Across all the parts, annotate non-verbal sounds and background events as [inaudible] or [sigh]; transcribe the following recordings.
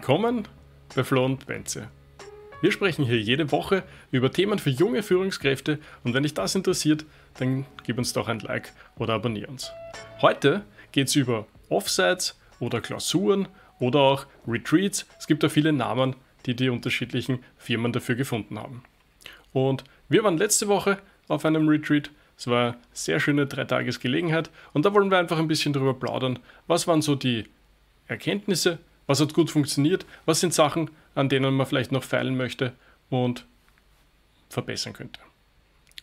Willkommen bei Flo und Benze. Wir sprechen hier jede Woche über Themen für junge Führungskräfte und wenn dich das interessiert, dann gib uns doch ein Like oder abonnier uns. Heute geht es über Offsites oder Klausuren oder auch Retreats. Es gibt da viele Namen, die die unterschiedlichen Firmen dafür gefunden haben. Und wir waren letzte Woche auf einem Retreat. Es war eine sehr schöne Dreitagesgelegenheit und da wollen wir einfach ein bisschen drüber plaudern. Was waren so die Erkenntnisse, was hat gut funktioniert? Was sind Sachen, an denen man vielleicht noch feilen möchte und verbessern könnte?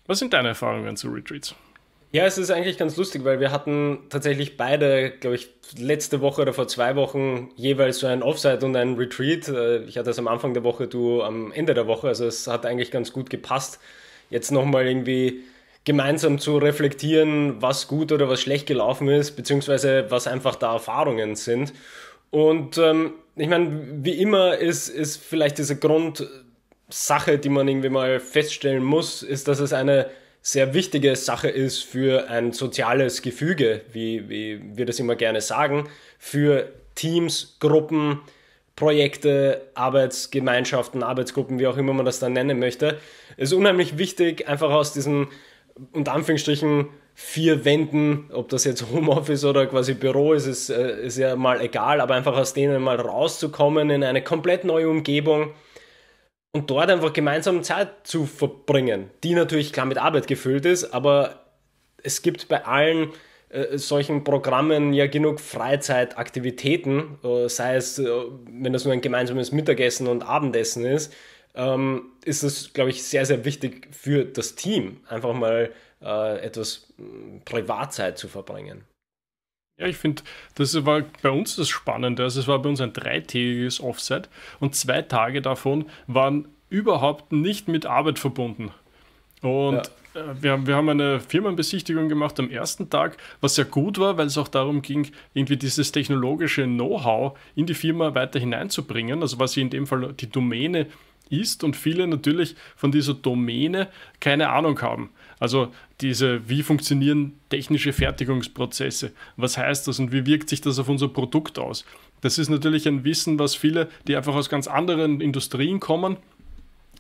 Was sind deine Erfahrungen zu Retreats? Ja, es ist eigentlich ganz lustig, weil wir hatten tatsächlich beide, glaube ich, letzte Woche oder vor zwei Wochen jeweils so ein Offsite und ein Retreat. Äh, ich hatte es am Anfang der Woche, du am Ende der Woche. Also es hat eigentlich ganz gut gepasst, jetzt nochmal irgendwie gemeinsam zu reflektieren, was gut oder was schlecht gelaufen ist, beziehungsweise was einfach da Erfahrungen sind. Und ähm, ich meine, wie immer ist, ist vielleicht diese Grundsache, die man irgendwie mal feststellen muss, ist, dass es eine sehr wichtige Sache ist für ein soziales Gefüge, wie, wie wir das immer gerne sagen, für Teams, Gruppen, Projekte, Arbeitsgemeinschaften, Arbeitsgruppen, wie auch immer man das dann nennen möchte. Es ist unheimlich wichtig, einfach aus diesen, unter Anführungsstrichen, vier Wänden, ob das jetzt Homeoffice oder quasi Büro ist, ist, äh, ist ja mal egal, aber einfach aus denen mal rauszukommen in eine komplett neue Umgebung und dort einfach gemeinsam Zeit zu verbringen, die natürlich klar mit Arbeit gefüllt ist, aber es gibt bei allen äh, solchen Programmen ja genug Freizeitaktivitäten, äh, sei es, äh, wenn das nur ein gemeinsames Mittagessen und Abendessen ist, ähm, ist das, glaube ich, sehr, sehr wichtig für das Team, einfach mal äh, etwas mm, Privatzeit zu verbringen. Ja, ich finde, das war bei uns das Spannende. Also es war bei uns ein dreitägiges Offset und zwei Tage davon waren überhaupt nicht mit Arbeit verbunden. Und ja. Äh, wir, haben, wir haben eine Firmenbesichtigung gemacht am ersten Tag, was sehr gut war, weil es auch darum ging, irgendwie dieses technologische Know-how in die Firma weiter hineinzubringen. Also was hier in dem Fall die Domäne ist und viele natürlich von dieser Domäne keine Ahnung haben. Also diese, wie funktionieren technische Fertigungsprozesse? Was heißt das und wie wirkt sich das auf unser Produkt aus? Das ist natürlich ein Wissen, was viele, die einfach aus ganz anderen Industrien kommen,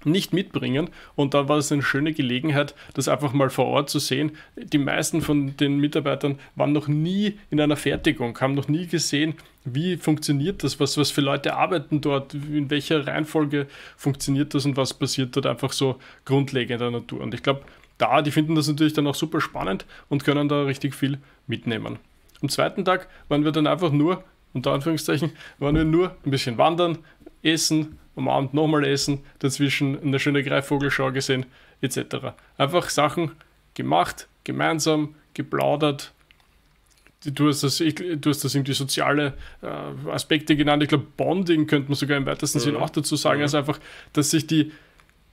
nicht mitbringen. Und da war es eine schöne Gelegenheit, das einfach mal vor Ort zu sehen. Die meisten von den Mitarbeitern waren noch nie in einer Fertigung, haben noch nie gesehen, wie funktioniert das, was, was für Leute arbeiten dort, in welcher Reihenfolge funktioniert das und was passiert dort einfach so grundlegender Natur. Und ich glaube, da, die finden das natürlich dann auch super spannend und können da richtig viel mitnehmen. Am zweiten Tag waren wir dann einfach nur, unter Anführungszeichen, waren wir nur ein bisschen wandern, essen, am Abend nochmal essen, dazwischen eine schöne Greifvogelschau gesehen, etc. Einfach Sachen gemacht, gemeinsam, geplaudert. Du hast, das, du hast das irgendwie soziale äh, Aspekte genannt. Ich glaube, Bonding könnte man sogar im weitesten ja. Sinn mhm. auch dazu sagen, ja. Mhm. also einfach, dass sich die,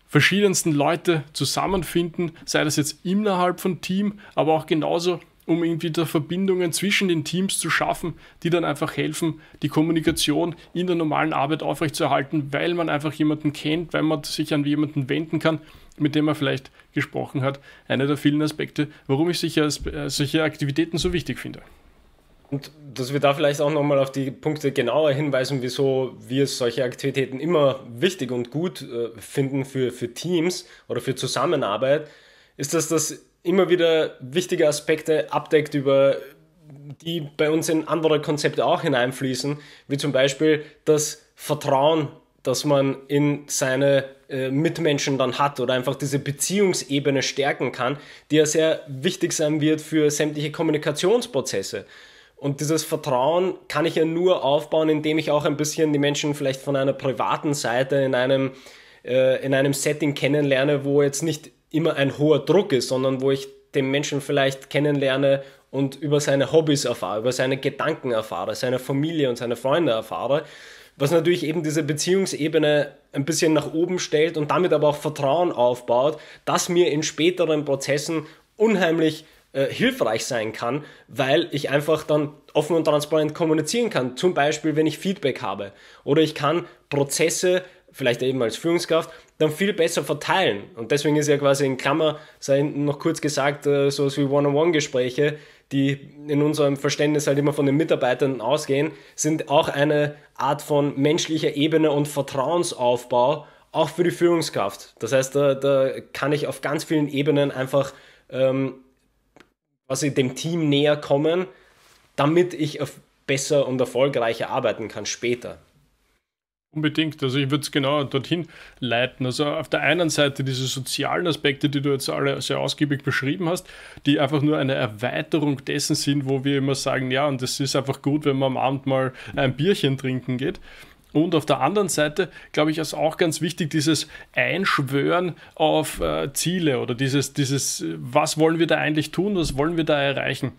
verschiedensten Leute zusammenfinden, sei das jetzt innerhalb von Team, aber auch genauso, um irgendwie da Verbindungen zwischen den Teams zu schaffen, die dann einfach helfen, die Kommunikation in der normalen Arbeit aufrechtzuerhalten, weil man einfach jemanden kennt, weil man sich an jemanden wenden kann, mit dem man vielleicht gesprochen hat. Einer der vielen Aspekte, warum ich solche, äh, solche Aktivitäten so wichtig finde. Und dass wir da vielleicht auch nochmal auf die Punkte genauer hinweisen, wieso wir solche Aktivitäten immer wichtig und gut äh, finden für, für Teams oder für Zusammenarbeit, ist, dass das immer wieder wichtige Aspekte abdeckt über die bei uns in andere Konzepte auch hineinfließen, wie zum Beispiel das Vertrauen, das man in seine äh, Mitmenschen dann hat oder einfach diese Beziehungsebene stärken kann, die ja sehr wichtig sein wird für sämtliche Kommunikationsprozesse. Und dieses Vertrauen kann ich ja nur aufbauen, indem ich auch ein bisschen die Menschen vielleicht von einer privaten Seite in einem, äh, in einem Setting kennenlerne, wo jetzt nicht immer ein hoher Druck ist, sondern wo ich den Menschen vielleicht kennenlerne und über seine Hobbys erfahre, über seine Gedanken erfahre, seine Familie und seine Freunde erfahre, was natürlich eben diese Beziehungsebene ein bisschen nach oben stellt und damit aber auch Vertrauen aufbaut, das mir in späteren Prozessen unheimlich äh, hilfreich sein kann, weil ich einfach dann offen und transparent kommunizieren kann. Zum Beispiel, wenn ich Feedback habe. Oder ich kann Prozesse, vielleicht eben als Führungskraft, dann viel besser verteilen. Und deswegen ist ja quasi in Klammer, sei noch kurz gesagt, äh, so wie One-on-One-Gespräche, die in unserem Verständnis halt immer von den Mitarbeitern ausgehen, sind auch eine Art von menschlicher Ebene und Vertrauensaufbau, auch für die Führungskraft. Das heißt, da, da kann ich auf ganz vielen Ebenen einfach ähm, quasi dem Team näher kommen, damit ich besser und erfolgreicher arbeiten kann später. Unbedingt. Also ich würde es genau dorthin leiten. Also auf der einen Seite diese sozialen Aspekte, die du jetzt alle sehr ausgiebig beschrieben hast, die einfach nur eine Erweiterung dessen sind, wo wir immer sagen, ja, und es ist einfach gut, wenn man am Abend mal ein Bierchen trinken geht. Und auf der anderen Seite, glaube ich, ist auch ganz wichtig dieses Einschwören auf äh, Ziele oder dieses, dieses, was wollen wir da eigentlich tun, was wollen wir da erreichen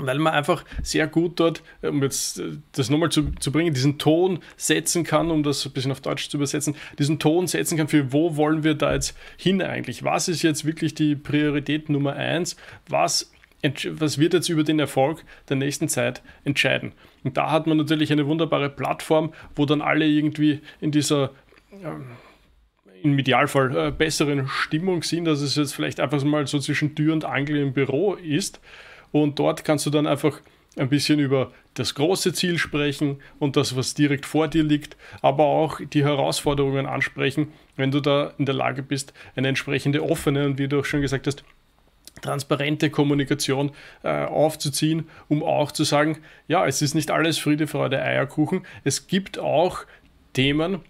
weil man einfach sehr gut dort, äh, um jetzt äh, das nochmal zu, zu bringen, diesen Ton setzen kann, um das ein bisschen auf Deutsch zu übersetzen, diesen Ton setzen kann für wo wollen wir da jetzt hin eigentlich? Was ist jetzt wirklich die Priorität Nummer eins? Was was wird jetzt über den Erfolg der nächsten Zeit entscheiden. Und da hat man natürlich eine wunderbare Plattform, wo dann alle irgendwie in dieser ähm, im Idealfall äh, besseren Stimmung sind, dass es jetzt vielleicht einfach mal so zwischen Tür und Angel im Büro ist. Und dort kannst du dann einfach ein bisschen über das große Ziel sprechen und das, was direkt vor dir liegt, aber auch die Herausforderungen ansprechen, wenn du da in der Lage bist, eine entsprechende offene und wie du auch schon gesagt hast, transparente Kommunikation äh, aufzuziehen, um auch zu sagen, ja, es ist nicht alles Friede, Freude, Eierkuchen. Es gibt auch Themen,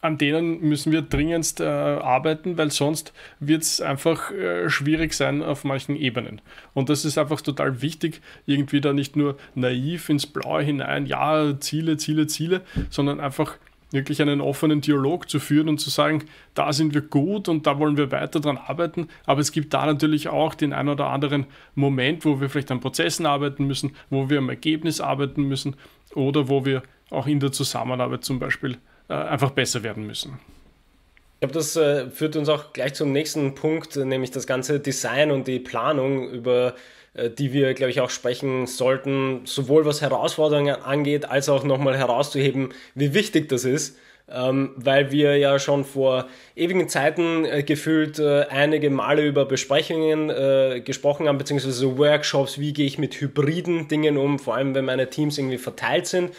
an denen müssen wir dringendst äh, arbeiten, weil sonst wird es einfach äh, schwierig sein auf manchen Ebenen. Und das ist einfach total wichtig, irgendwie da nicht nur naiv ins Blaue hinein, ja, Ziele, Ziele, Ziele, sondern einfach wirklich einen offenen Dialog zu führen und zu sagen, da sind wir gut und da wollen wir weiter dran arbeiten. Aber es gibt da natürlich auch den einen oder anderen Moment, wo wir vielleicht an Prozessen arbeiten müssen, wo wir am Ergebnis arbeiten müssen oder wo wir auch in der Zusammenarbeit zum Beispiel äh, einfach besser werden müssen. Ich glaube, das äh, führt uns auch gleich zum nächsten Punkt, nämlich das ganze Design und die Planung über äh, äh, die wir, glaube ich, auch sprechen sollten, sowohl was Herausforderungen angeht, als auch nochmal herauszuheben, wie wichtig das ist, ähm, weil wir ja schon vor ewigen Zeiten äh, gefühlt äh, einige Male über Besprechungen gesprochen haben, beziehungsweise Workshops, wie gehe ich mit hybriden Dingen um, vor allem wenn meine Teams irgendwie verteilt sind.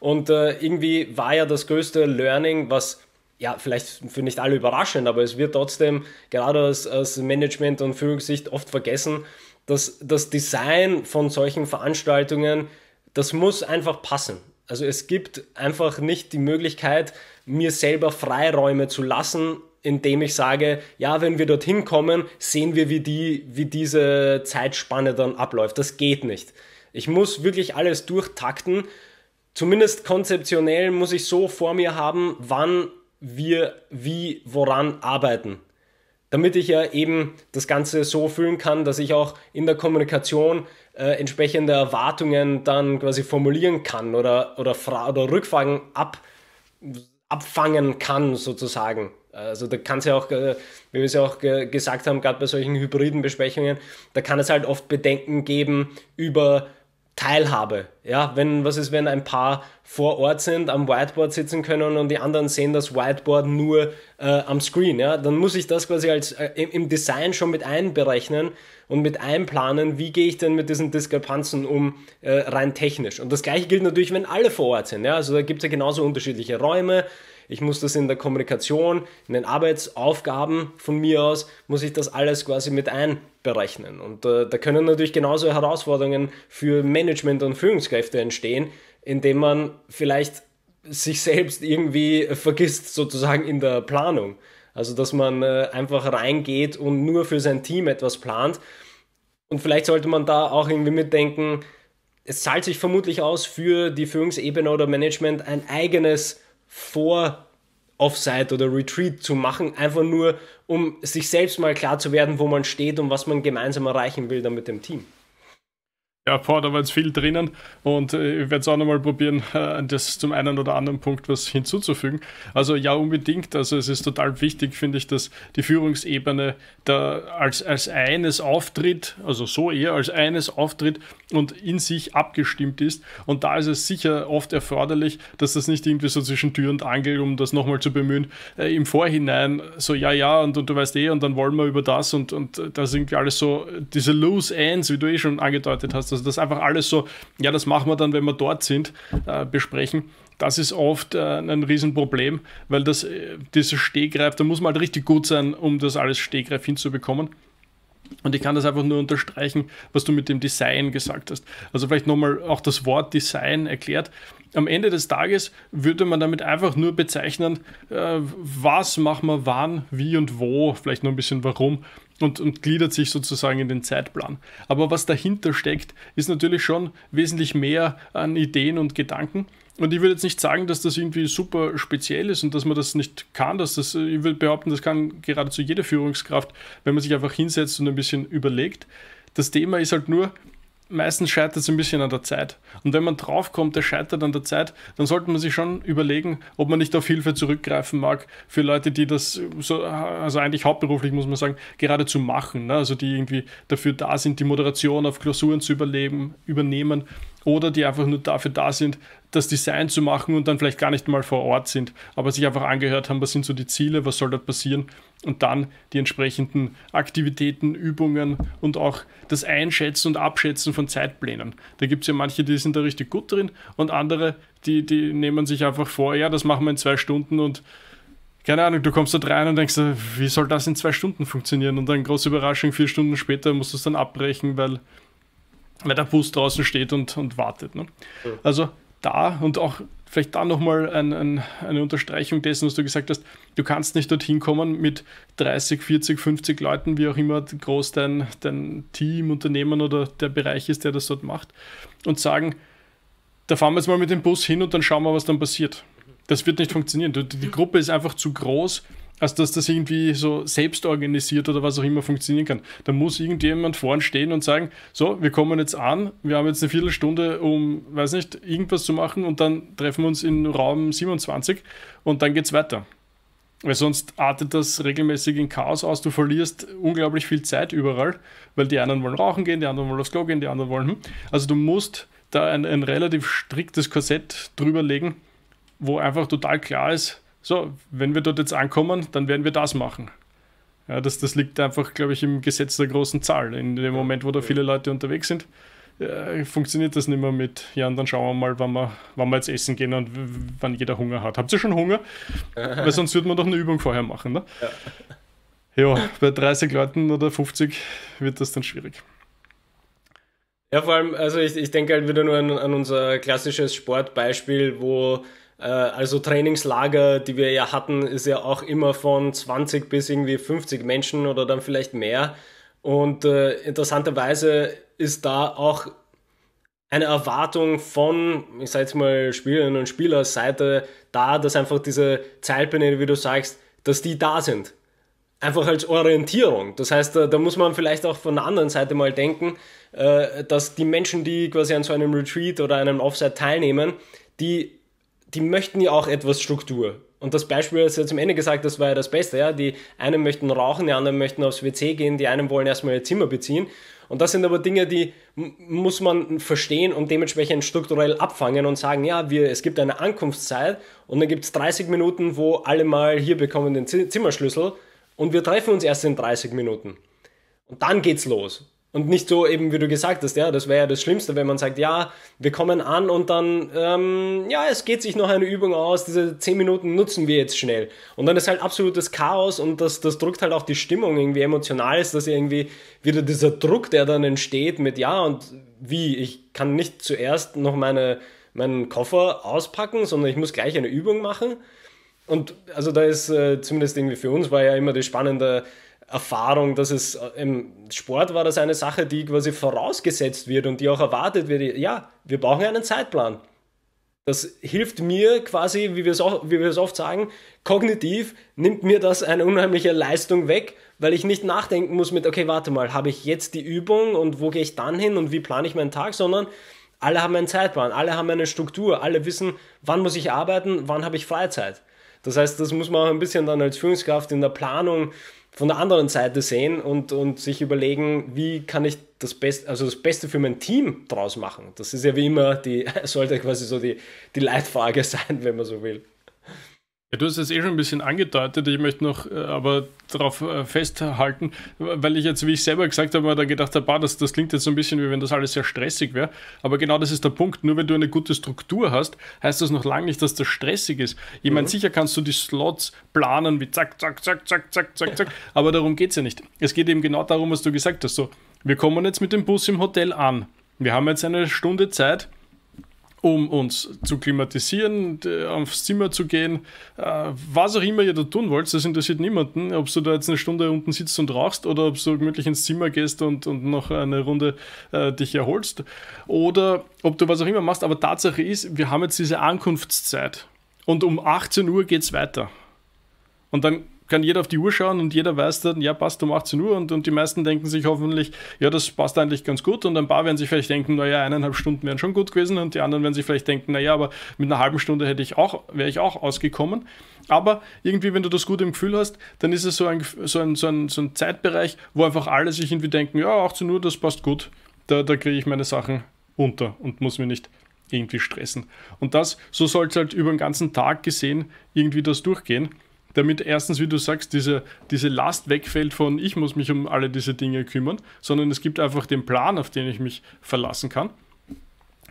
Und irgendwie war ja das größte Learning, was ja, vielleicht für nicht alle überraschend, aber es wird trotzdem gerade aus, Management- und Führungssicht oft vergessen, das, das Design von solchen Veranstaltungen, das muss einfach passen. Also es gibt einfach nicht die Möglichkeit, mir selber Freiräume zu lassen, indem ich sage, ja, wenn wir dorthin kommen, sehen wir, wie, die, wie diese Zeitspanne dann abläuft. Das geht nicht. Ich muss wirklich alles durchtakten. Zumindest konzeptionell muss ich so vor mir haben, wann wir wie woran arbeiten damit ich ja eben das Ganze so fühlen kann, dass ich auch in der Kommunikation äh, entsprechende Erwartungen dann quasi formulieren kann oder, oder, Fra oder Rückfragen ab, abfangen kann sozusagen. Also da kann es ja auch, äh, wie wir es ja auch gesagt haben, gerade bei solchen hybriden Besprechungen, da kann es halt oft Bedenken geben über Teilhabe. Ja, wenn, was ist, wenn ein paar vor Ort sind, am Whiteboard sitzen können und die anderen sehen das Whiteboard nur äh, am Screen. Ja, dann muss ich das quasi als äh, im Design schon mit einberechnen und mit einplanen, wie gehe ich denn mit diesen Diskrepanzen um, äh, rein technisch. Und das gleiche gilt natürlich, wenn alle vor Ort sind. Ja, also da gibt es ja genauso unterschiedliche Räume, ich muss das in der Kommunikation, in den Arbeitsaufgaben von mir aus, muss ich das alles quasi mit einberechnen. Und äh, da können natürlich genauso Herausforderungen für Management und Führungskräfte entstehen, indem man vielleicht sich selbst irgendwie vergisst, sozusagen in der Planung. Also, dass man äh, einfach reingeht und nur für sein Team etwas plant. Und vielleicht sollte man da auch irgendwie mitdenken, es zahlt sich vermutlich aus, für die Führungsebene oder Management ein eigenes vor Offside oder Retreat zu machen, einfach nur, um sich selbst mal klar zu werden, wo man steht und was man gemeinsam erreichen will dann mit dem Team. Ja, boah, da war jetzt viel drinnen und äh, ich werde es auch nochmal probieren, äh, das zum einen oder anderen Punkt was hinzuzufügen. Also ja, unbedingt. Also es ist total wichtig, finde ich, dass die Führungsebene da als, als eines auftritt, also so eher als eines auftritt und in sich abgestimmt ist. Und da ist es sicher oft erforderlich, dass das nicht irgendwie so zwischen Tür und Angel, um das nochmal zu bemühen, äh, im Vorhinein so, ja, ja, und, und du weißt eh, und dann wollen wir über das und, und das irgendwie alles so, diese Loose Ends, wie du eh schon angedeutet hast, also das einfach alles so, ja, das machen wir dann, wenn wir dort sind, äh, besprechen. Das ist oft äh, ein Riesenproblem, weil das, äh, dieses Stehgreif, da muss man halt richtig gut sein, um das alles Stehgreif hinzubekommen. Und ich kann das einfach nur unterstreichen, was du mit dem Design gesagt hast. Also vielleicht nochmal auch das Wort Design erklärt. Am Ende des Tages würde man damit einfach nur bezeichnen, äh, was machen wir wann, wie und wo, vielleicht noch ein bisschen warum und, und gliedert sich sozusagen in den Zeitplan. Aber was dahinter steckt, ist natürlich schon wesentlich mehr an Ideen und Gedanken. Und ich würde jetzt nicht sagen, dass das irgendwie super speziell ist und dass man das nicht kann. Dass das, ich würde behaupten, das kann geradezu jede Führungskraft, wenn man sich einfach hinsetzt und ein bisschen überlegt. Das Thema ist halt nur, meistens scheitert es ein bisschen an der Zeit. Und wenn man draufkommt, der scheitert an der Zeit, dann sollte man sich schon überlegen, ob man nicht auf Hilfe zurückgreifen mag für Leute, die das, so, also eigentlich hauptberuflich muss man sagen, geradezu machen. Ne? Also die irgendwie dafür da sind, die Moderation auf Klausuren zu überleben, übernehmen oder die einfach nur dafür da sind, das Design zu machen und dann vielleicht gar nicht mal vor Ort sind, aber sich einfach angehört haben, was sind so die Ziele, was soll dort passieren und dann die entsprechenden Aktivitäten, Übungen und auch das Einschätzen und Abschätzen von Zeitplänen. Da gibt es ja manche, die sind da richtig gut drin und andere, die, die nehmen sich einfach vor, ja, das machen wir in zwei Stunden und keine Ahnung, du kommst da rein und denkst, wie soll das in zwei Stunden funktionieren? Und dann große Überraschung, vier Stunden später musst du es dann abbrechen, weil, weil der Bus draußen steht und, und wartet. Ne? Also da und auch vielleicht da nochmal ein, ein, eine Unterstreichung dessen, was du gesagt hast, du kannst nicht dorthin kommen mit 30, 40, 50 Leuten, wie auch immer groß dein, dein Team, Unternehmen oder der Bereich ist, der das dort macht, und sagen, da fahren wir jetzt mal mit dem Bus hin und dann schauen wir, was dann passiert. Das wird nicht funktionieren. Die, die Gruppe ist einfach zu groß, als dass das irgendwie so selbst organisiert oder was auch immer funktionieren kann. Da muss irgendjemand vorn stehen und sagen, so, wir kommen jetzt an, wir haben jetzt eine Viertelstunde, um, weiß nicht, irgendwas zu machen und dann treffen wir uns in Raum 27 und dann geht's weiter. Weil sonst artet das regelmäßig in Chaos aus. Du verlierst unglaublich viel Zeit überall, weil die einen wollen rauchen gehen, die anderen wollen aufs Klo gehen, die anderen wollen. Hm. Also du musst da ein, ein relativ striktes Korsett drüber legen, wo einfach total klar ist, so, wenn wir dort jetzt ankommen, dann werden wir das machen. Ja, das, das liegt einfach, glaube ich, im Gesetz der großen Zahl. In dem Moment, wo da viele Leute unterwegs sind, äh, funktioniert das nicht mehr mit, ja, und dann schauen wir mal, wann wir, wann wir jetzt essen gehen und wann jeder Hunger hat. Habt ihr schon Hunger? [laughs] Weil sonst würde man doch eine Übung vorher machen. Ne? Ja. ja, bei 30 Leuten oder 50 wird das dann schwierig. Ja, vor allem, also ich, ich denke halt wieder nur an, an unser klassisches Sportbeispiel, wo äh, also Trainingslager, die wir ja hatten, ist ja auch immer von 20 bis irgendwie 50 Menschen oder dann vielleicht mehr. Und äh, interessanterweise ist da auch eine Erwartung von, ich sage jetzt mal, Spielerinnen und Spielerseite da, dass einfach diese Zeitpläne, wie du sagst, dass die da sind. Einfach als Orientierung. Das heißt, äh, da, muss man vielleicht auch von der anderen Seite mal denken, äh, dass die Menschen, die quasi an so einem Retreat oder einem Offset teilnehmen, die die möchten ja auch etwas Struktur. Und das Beispiel, das du jetzt am Ende gesagt hast, war ja das Beste. Ja? Die einen möchten rauchen, die anderen möchten aufs WC gehen, die einen wollen erstmal ihr Zimmer beziehen. Und das sind aber Dinge, die muss man verstehen und dementsprechend strukturell abfangen und sagen, ja, wir, es gibt eine Ankunftszeit und dann gibt es 30 Minuten, wo alle mal hier bekommen den Zimmerschlüssel und wir treffen uns erst in 30 Minuten. Und dann geht's los. Und nicht so eben, wie du gesagt hast, ja, das wäre ja das Schlimmste, wenn man sagt, ja, wir kommen an und dann, ähm, ja, es geht sich noch eine Übung aus, diese 10 Minuten nutzen wir jetzt schnell. Und dann ist halt absolutes Chaos und das, das drückt halt auch die Stimmung irgendwie emotional ist, dass irgendwie wieder dieser Druck, der dann entsteht mit, ja, und wie, ich kann nicht zuerst noch meine, meinen Koffer auspacken, sondern ich muss gleich eine Übung machen. Und also da ist äh, zumindest irgendwie für uns war ja immer das spannende Erfahrung, dass es äh, im Sport war das eine Sache, die quasi vorausgesetzt wird und die auch erwartet wird. Ja, wir brauchen einen Zeitplan. Das hilft mir quasi, wie wir es oft sagen, kognitiv nimmt mir das eine unheimliche Leistung weg, weil ich nicht nachdenken muss mit, okay, warte mal, habe ich jetzt die Übung und wo gehe ich dann hin und wie plane ich meinen Tag, sondern alle haben einen Zeitplan, alle haben eine Struktur, alle wissen, wann muss ich arbeiten, wann habe ich Freizeit. Das heißt, das muss man auch ein bisschen dann als Führungskraft in der Planung von der anderen Seite sehen und, und sich überlegen, wie kann ich das Beste, also das Beste für mein Team draus machen. Das ist ja wie immer die, [laughs] sollte quasi so die, die Leitfrage [laughs] sein, wenn man so will. Ja, du hast es eh schon ein bisschen angedeutet, ich möchte noch äh, aber darauf äh, festhalten, weil ich jetzt, wie ich selber gesagt habe, mir dann gedacht habe, das, das klingt jetzt so ein bisschen, wie wenn das alles sehr stressig wäre. Aber genau das ist der Punkt. Nur wenn du eine gute Struktur hast, heißt das noch lange nicht, dass das stressig ist. Ich mhm. meine, sicher kannst du die Slots planen wie zack, zack, zack, zack, zack, zack, zack. Aber darum geht es ja nicht. Es geht eben genau darum, was du gesagt hast. So, wir kommen jetzt mit dem Bus im Hotel an. Wir haben jetzt eine Stunde Zeit um uns zu klimatisieren, aufs Zimmer zu gehen, äh, was auch immer ihr da tun wollt, das interessiert niemanden, ob du da jetzt eine Stunde unten sitzt und rauchst oder ob du gemütlich ins Zimmer gehst und, und noch eine Runde äh, dich erholst oder ob du was auch immer machst. Aber Tatsache ist, wir haben jetzt diese Ankunftszeit und um 18 Uhr geht es weiter. Und dann kann jeder auf die Uhr schauen und jeder weiß dann, ja, passt um 18 Uhr und, und die meisten denken sich hoffentlich, ja, das passt eigentlich ganz gut und ein paar werden sich vielleicht denken, naja, eineinhalb Stunden wären schon gut gewesen und die anderen werden sich vielleicht denken, naja, aber mit einer halben Stunde hätte ich auch, wäre ich auch ausgekommen. Aber irgendwie, wenn du das gut im Gefühl hast, dann ist es so ein, so ein, so ein, so ein Zeitbereich, wo einfach alle sich irgendwie denken, ja, 18 Uhr, das passt gut, da, da kriege ich meine Sachen unter und muss mir nicht irgendwie stressen. Und das, so soll es halt über den ganzen Tag gesehen irgendwie das durchgehen damit erstens, wie du sagst, diese, diese Last wegfällt von ich muss mich um alle diese Dinge kümmern, sondern es gibt einfach den Plan, auf den ich mich verlassen kann,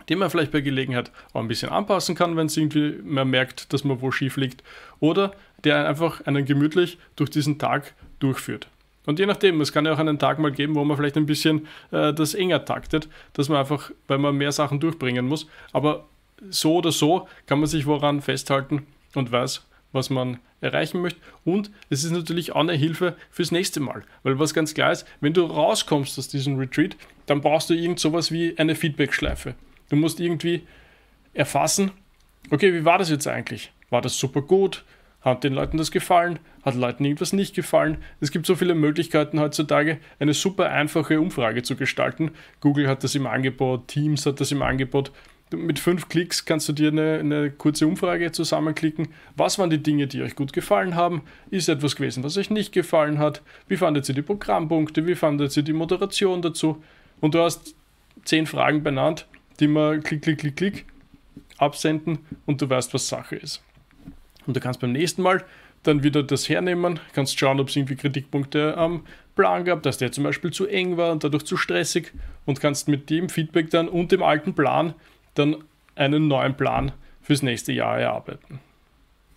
den man vielleicht bei Gelegenheit auch ein bisschen anpassen kann, wenn es irgendwie man merkt, dass man wo schief liegt oder der einfach einen gemütlich durch diesen Tag durchführt. Und je nachdem, es kann ja auch einen Tag mal geben, wo man vielleicht ein bisschen äh, das enger taktet, dass man einfach, weil man mehr Sachen durchbringen muss. Aber so oder so kann man sich woran festhalten und weiß, was man erreichen möchte. Und es ist natürlich auch eine Hilfe fürs nächste Mal. Weil was ganz klar ist, wenn du rauskommst aus diesem Retreat, dann brauchst du irgend sowas wie eine Feedback-Schleife. Du musst irgendwie erfassen, okay, wie war das jetzt eigentlich? War das super gut? Hat den Leuten das gefallen? Hat Leuten irgendwas nicht gefallen? Es gibt so viele Möglichkeiten heutzutage, eine super einfache Umfrage zu gestalten. Google hat das im Angebot, Teams hat das im Angebot mit fünf Klicks kannst du dir eine, eine, kurze Umfrage zusammenklicken. Was waren die Dinge, die euch gut gefallen haben? Ist etwas gewesen, was euch nicht gefallen hat? Wie fandet ihr die Programmpunkte? Wie fandet ihr die Moderation dazu? Und du hast zehn Fragen benannt, die man klick, klick, klick, klick absenden und du weißt, was Sache ist. Und du kannst beim nächsten Mal dann wieder das hernehmen, kannst schauen, ob es irgendwie Kritikpunkte am Plan gab, dass der zum Beispiel zu eng war und dadurch zu stressig und kannst mit dem Feedback dann und dem alten Plan dann einen neuen Plan fürs nächste Jahr erarbeiten.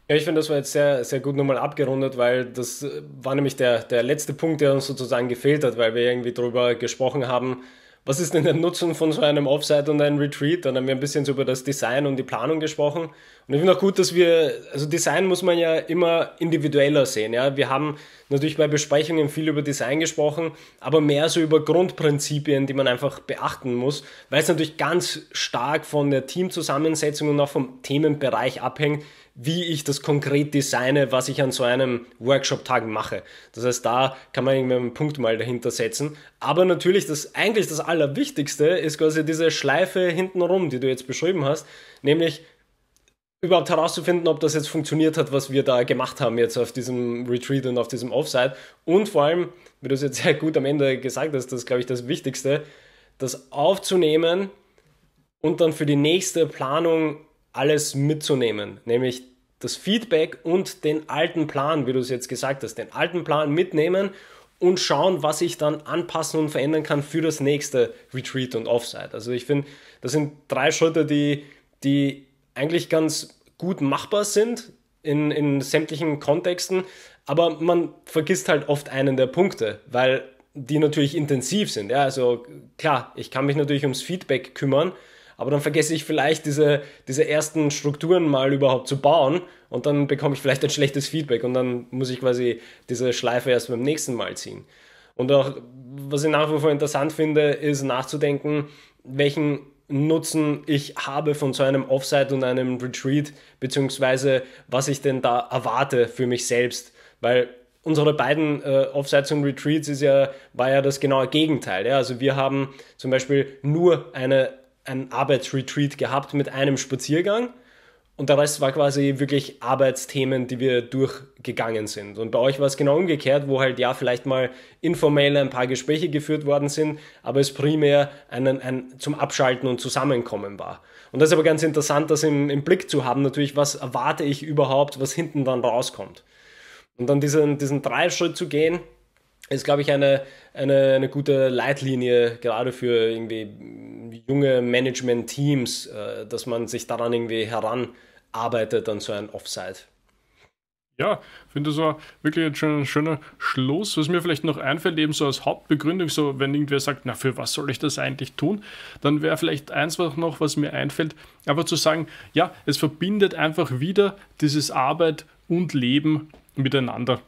Ja, ich finde, das war jetzt sehr, sehr gut nochmal abgerundet, weil das war nämlich der, der letzte Punkt, der uns sozusagen gefehlt hat, weil wir irgendwie darüber gesprochen haben, was ist denn der Nutzen von so einem Offsite und einem Retreat? Dann haben wir ein bisschen so über das Design und die Planung gesprochen. Und ich finde auch gut, dass wir, also Design muss man ja immer individueller sehen. Ja? Wir haben natürlich bei Besprechungen viel über Design gesprochen, aber mehr so über Grundprinzipien, die man einfach beachten muss, weil es natürlich ganz stark von der Teamzusammensetzung und auch vom Themenbereich abhängt, wie ich das konkret designe, was ich an so einem Workshop-Tag mache. Das heißt, da kann man irgendwie einen Punkt mal dahinter setzen. Aber natürlich, das eigentlich das Allerwichtigste ist quasi diese Schleife hintenrum, die du jetzt beschrieben hast, nämlich überhaupt herauszufinden, ob das jetzt funktioniert hat, was wir da gemacht haben jetzt auf diesem Retreat und auf diesem Offside. Und vor allem, wie du es jetzt sehr gut am Ende gesagt hast, das ist, glaube ich, das Wichtigste, das aufzunehmen und dann für die nächste Planung alles mitzunehmen, nämlich das Feedback und den alten Plan, wie du es jetzt gesagt hast, den alten Plan mitnehmen und schauen, was ich dann anpassen und verändern kann für das nächste Retreat und Offsite. Also ich finde, das sind drei Schritte, die, die eigentlich ganz gut machbar sind in, in sämtlichen Kontexten, aber man vergisst halt oft einen der Punkte, weil die natürlich intensiv sind. Ja, also klar, ich kann mich natürlich ums Feedback kümmern, aber dann vergesse ich vielleicht diese, diese ersten Strukturen mal überhaupt zu bauen und dann bekomme ich vielleicht ein schlechtes Feedback und dann muss ich quasi diese Schleife erst beim nächsten Mal ziehen. Und auch, was ich nach wie vor interessant finde, ist nachzudenken, welchen Nutzen ich habe von so einem Offsite und einem Retreat, beziehungsweise was ich denn da erwarte für mich selbst. Weil unsere beiden äh, Offsites und Retreats ist ja, war ja das genaue Gegenteil. Ja? Also wir haben zum Beispiel nur eine ein Arbeitsretreat gehabt mit einem Spaziergang. Und der Rest war quasi wirklich Arbeitsthemen, die wir durchgegangen sind. Und bei euch war es genau umgekehrt, wo halt ja vielleicht mal informell ein paar Gespräche geführt worden sind, aber es primär einen, ein, zum Abschalten und Zusammenkommen war. Und das ist aber ganz interessant, das im, im Blick zu haben, natürlich, was erwarte ich überhaupt, was hinten dann rauskommt. Und dann diesen, diesen Dreischritt zu gehen, ist, glaube ich, eine, eine, eine, gute Leitlinie, gerade für irgendwie junge Management-Teams, äh, dass man sich daran irgendwie heranarbeitet an so ein Offside. Ja, finde das war wirklich ein schöner, schöner Schluss. Was mir vielleicht noch einfällt, eben so als Hauptbegründung, so wenn irgendwer sagt, na, für was soll ich das eigentlich tun, dann wäre vielleicht eins noch, was mir einfällt, einfach zu sagen, ja, es verbindet einfach wieder dieses Arbeit und Leben miteinander.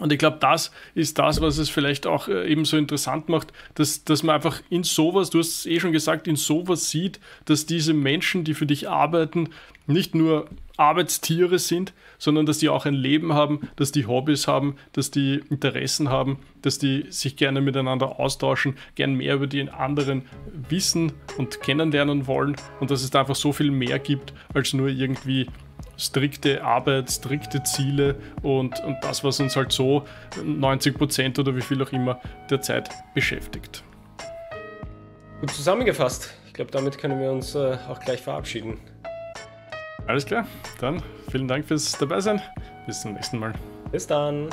Und ich glaube, das ist das, was es vielleicht auch äh, eben so interessant macht, dass, dass man einfach in sowas, du hast es eh schon gesagt, in sowas sieht, dass diese Menschen, die für dich arbeiten, nicht nur Arbeitstiere sind, sondern dass die auch ein Leben haben, dass die Hobbys haben, dass die Interessen haben, dass die sich gerne miteinander austauschen, gern mehr über die anderen wissen und kennenlernen wollen und dass es da einfach so viel mehr gibt als nur irgendwie strikte Arbeit, strikte Ziele und, und das, was uns halt so 90 Prozent oder wie viel auch immer der Zeit beschäftigt. Gut zusammengefasst. Ich glaube, damit können wir uns äh, auch gleich verabschieden. Alles klar, dann vielen Dank fürs Dabeisein. Bis zum nächsten Mal. Bis dann.